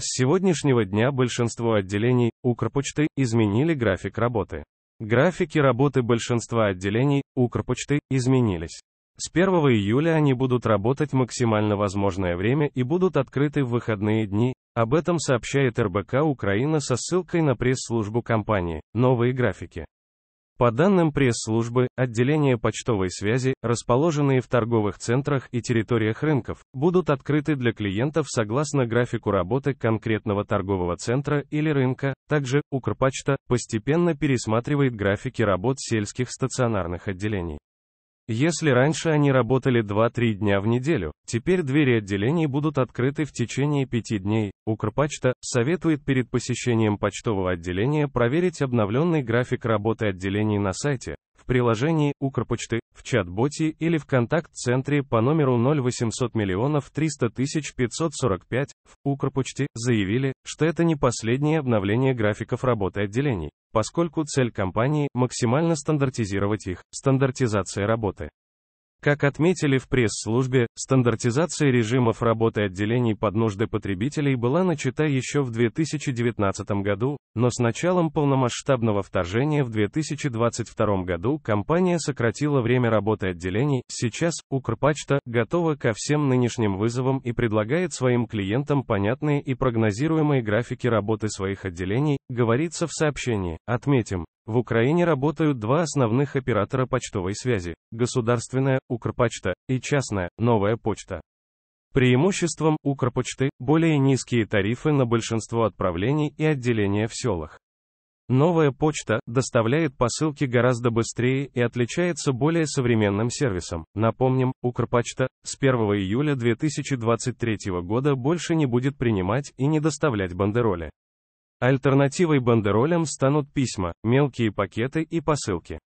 С сегодняшнего дня большинство отделений Укрпочты изменили график работы. Графики работы большинства отделений Укрпочты изменились. С 1 июля они будут работать максимально возможное время и будут открыты в выходные дни. Об этом сообщает РБК Украина со ссылкой на пресс-службу компании. Новые графики. По данным пресс-службы, отделения почтовой связи, расположенные в торговых центрах и территориях рынков, будут открыты для клиентов согласно графику работы конкретного торгового центра или рынка. Также Укрпочта постепенно пересматривает графики работ сельских стационарных отделений. Если раньше они работали 2-3 дня в неделю, теперь двери отделений будут открыты в течение 5 дней. Укрпочта советует перед посещением почтового отделения проверить обновленный график работы отделений на сайте, в приложении Укрпочты, в чат-боте или в контакт-центре по номеру 0800 миллионов 300 тысяч 545 в Укрпочте заявили, что это не последнее обновление графиков работы отделений поскольку цель компании – максимально стандартизировать их, стандартизация работы. Как отметили в пресс-службе, стандартизация режимов работы отделений под нужды потребителей была начата еще в 2019 году, но с началом полномасштабного вторжения в 2022 году компания сократила время работы отделений. Сейчас Укрпочта готова ко всем нынешним вызовам и предлагает своим клиентам понятные и прогнозируемые графики работы своих отделений, говорится в сообщении. Отметим, в Украине работают два основных оператора почтовой связи – государственная, Укрпочта, и частная, Новая почта. Преимуществом Укрпочты – более низкие тарифы на большинство отправлений и отделения в селах. Новая почта доставляет посылки гораздо быстрее и отличается более современным сервисом. Напомним, Укрпочта с 1 июля 2023 года больше не будет принимать и не доставлять бандероли. Альтернативой бандеролям станут письма, мелкие пакеты и посылки.